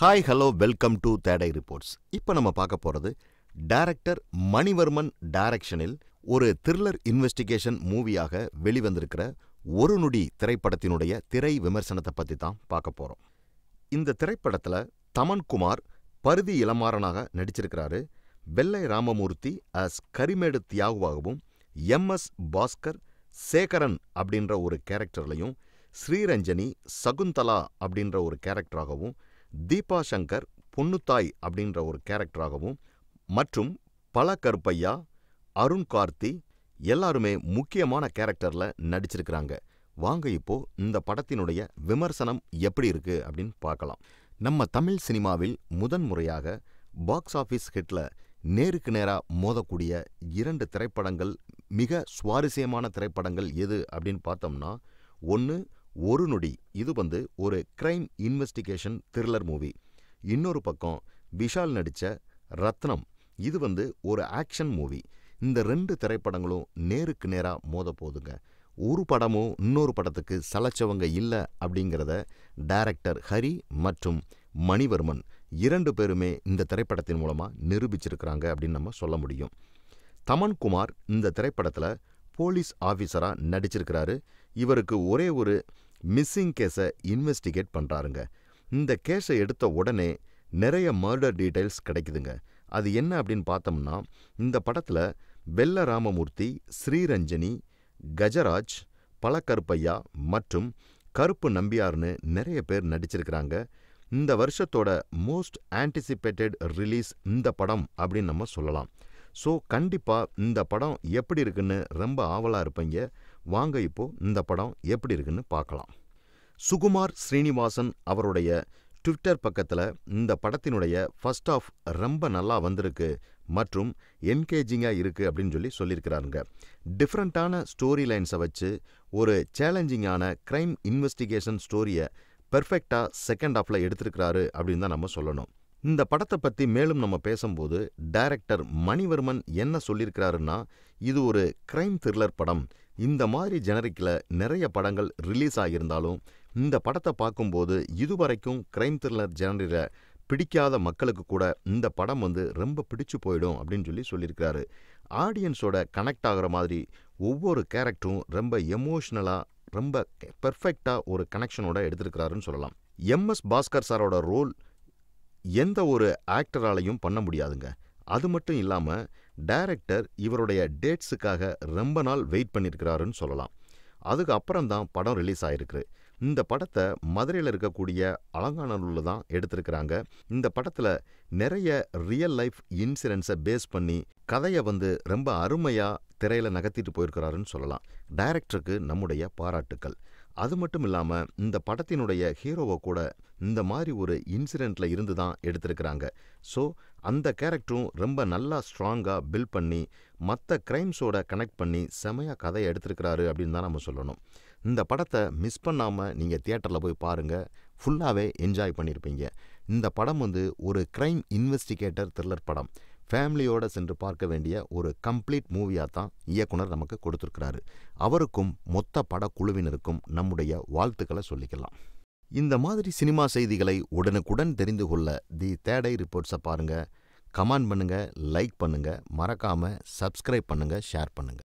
hi hello welcome to today reports இப்போ நம்ம பார்க்க போகிறது டைரக்டர் மணிவர்மன் டைரக்ஷனில் ஒரு த்ரில்லர் இன்வெஸ்டிகேஷன் மூவியாக வெளிவந்திருக்கிற ஒரு நொடி திரைப்படத்தினுடைய திரை விமர்சனத்தை பற்றி தான் பார்க்க போகிறோம் இந்த திரைப்படத்தில் தமன்குமார் பருதி இளமாறனாக நடிச்சிருக்கிறாரு வெள்ளை ராமமூர்த்தி அஸ் கரிமேடு தியாகுவாகவும் எம்எஸ் பாஸ்கர் சேகரன் அப்படின்ற ஒரு கேரக்டர்லையும் ஸ்ரீரஞ்சனி சகுந்தலா அப்படின்ற ஒரு கேரக்டராகவும் தீபா சங்கர் பொன்னுத்தாய் அப்படின்ற ஒரு கேரக்டராகவும் மற்றும் பல கருப்பையா அருண் கார்த்தி எல்லாருமே முக்கியமான கேரக்டரில் நடிச்சிருக்கிறாங்க வாங்க இப்போ இந்த படத்தினுடைய விமர்சனம் எப்படி இருக்கு அப்படின்னு பார்க்கலாம் நம்ம தமிழ் சினிமாவில் முதன்முறையாக பாக்ஸ் ஆஃபீஸ் ஹிட்ல நேருக்கு நேராக மோதக்கூடிய இரண்டு திரைப்படங்கள் மிக சுவாரஸ்யமான திரைப்படங்கள் எது அப்படின்னு பார்த்தோம்னா ஒன்று ஒரு நொடி இது வந்து ஒரு கிரைம் இன்வெஸ்டிகேஷன் த்ரில்லர் மூவி இன்னொரு பக்கம் விஷால் நடித்த ரத்னம் இது வந்து ஒரு ஆக்ஷன் மூவி இந்த ரெண்டு திரைப்படங்களும் நேருக்கு நேராக மோத போதுங்க ஒரு படமும் இன்னொரு படத்துக்கு சலைச்சவங்க இல்லை அப்படிங்கிறத டைரக்டர் ஹரி மற்றும் மணிவர்மன் இரண்டு பேருமே இந்த திரைப்படத்தின் மூலமாக நிரூபிச்சிருக்கிறாங்க அப்படின்னு நம்ம சொல்ல முடியும் தமன்குமார் இந்த திரைப்படத்தில் போலீஸ் ஆஃபீஸராக நடிச்சிருக்கிறாரு இவருக்கு ஒரே ஒரு மிஸ்ஸிங் கேஸை இன்வெஸ்டிகேட் பண்ணுறாருங்க இந்த கேஸை எடுத்த உடனே நிறைய மர்டர் டீட்டெயில்ஸ் கிடைக்குதுங்க அது என்ன அப்படின்னு பார்த்தோம்னா இந்த படத்தில் வெல்ல ராமமூர்த்தி ஸ்ரீரஞ்சனி கஜராஜ் பழக்கருப்பையா மற்றும் கருப்பு நம்பியார்னு நிறைய பேர் நடிச்சிருக்கிறாங்க இந்த வருஷத்தோட மோஸ்ட் ஆன்டிசிபேட்டட் ரிலீஸ் இந்த படம் அப்படின்னு நம்ம சொல்லலாம் ஸோ கண்டிப்பாக இந்த படம் எப்படி இருக்குன்னு ரொம்ப ஆவலாக இருப்பீங்க வாங்க இப்போ இந்த படம் எப்படி இருக்குன்னு பார்க்கலாம் சுகுமார் ஸ்ரீனிவாசன் அவருடைய ட்விட்டர் பக்கத்தில் இந்த படத்தினுடைய ஃபர்ஸ்ட் ஆஃப் ரொம்ப நல்லா வந்திருக்கு மற்றும் என்கேஜிங்காக இருக்குது அப்படின்னு சொல்லி சொல்லியிருக்கிறாருங்க டிஃப்ரெண்ட்டான ஸ்டோரி லைன்ஸை வச்சு ஒரு சேலஞ்சிங்கான க்ரைம் இன்வெஸ்டிகேஷன் ஸ்டோரியை பெர்ஃபெக்டாக செகண்ட் ஆஃபில் எடுத்திருக்கிறாரு அப்படின்னு தான் நம்ம சொல்லணும் இந்த படத்தை பற்றி மேலும் நம்ம பேசும்போது டைரக்டர் மணிவர்மன் என்ன சொல்லியிருக்கிறாருன்னா இது ஒரு கிரைம் த்ரில்லர் படம் இந்த மாதிரி ஜெனரிக்கில் நிறைய படங்கள் ரிலீஸ் ஆகியிருந்தாலும் இந்த படத்தை பார்க்கும்போது இதுவரைக்கும் கிரைம் த்ரில்லர் ஜெனரியில் பிடிக்காத மக்களுக்கு கூட இந்த படம் வந்து ரொம்ப பிடிச்சு போயிடும் அப்படின்னு சொல்லி சொல்லியிருக்காரு ஆடியன்ஸோட கனெக்ட் ஆகிற மாதிரி ஒவ்வொரு கேரக்டரும் ரொம்ப எமோஷ்னலாக ரொம்ப பெர்ஃபெக்டாக ஒரு கனெக்ஷனோட எடுத்திருக்கிறாருன்னு சொல்லலாம் எம்எஸ் பாஸ்கர் சாரோட ரோல் எந்த ஒரு ஆக்டராலையும் பண்ண முடியாதுங்க அது மட்டும் இல்லாமல் டைரக்டர் இவருடைய டேட்ஸுக்காக ரொம்ப நாள் வெயிட் பண்ணியிருக்கிறாருன்னு சொல்லலாம் அதுக்கு அப்புறம் தான் படம் ரிலீஸ் ஆகிருக்கு இந்த படத்தை மதுரையில் இருக்கக்கூடிய அலங்காநல்லூரில் தான் எடுத்திருக்கிறாங்க இந்த படத்தில் நிறைய ரியல் லைஃப் இன்சூரன்ஸை பேஸ் பண்ணி கதையை வந்து ரொம்ப அருமையாக திரையில் நகர்த்திட்டு போயிருக்கிறாருன்னு சொல்லலாம் டைரக்டருக்கு நம்முடைய பாராட்டுக்கள் அது மட்டும் இல்லாம இந்த படத்தினுடைய ஹீரோவை கூட இந்த மாதிரி ஒரு இன்சிடென்ட்ல இருந்து தான் எடுத்திருக்கிறாங்க ஸோ அந்த கேரக்டரும் ரொம்ப நல்லா ஸ்ட்ராங்காக பில்ட் பண்ணி மற்ற கிரைம்ஸோட கனெக்ட் பண்ணி செமையாக கதையை எடுத்திருக்கிறாரு அப்படின்னு தான் நம்ம சொல்லணும் இந்த படத்தை மிஸ் பண்ணாமல் நீங்கள் தியேட்டரில் போய் பாருங்கள் ஃபுல்லாகவே என்ஜாய் பண்ணியிருப்பீங்க இந்த படம் வந்து ஒரு க்ரைம் இன்வெஸ்டிகேட்டர் த்ரில்லர் படம் ஃபேமிலியோடு சென்று பார்க்க வேண்டிய ஒரு கம்ப்ளீட் மூவியாக தான் இயக்குனர் நமக்கு கொடுத்துருக்கிறாரு அவருக்கும் மொத்த படக்குழுவினருக்கும் நம்முடைய வாழ்த்துக்களை சொல்லிக்கலாம் இந்த மாதிரி சினிமா செய்திகளை உடனுக்குடன் தெரிந்து கொள்ள தி தேடை ரிப்போர்ட்ஸை பாருங்கள் கமெண்ட் பண்ணுங்கள் லைக் பண்ணுங்கள் மறக்காமல் சப்ஸ்கிரைப் பண்ணுங்கள் ஷேர் பண்ணுங்கள்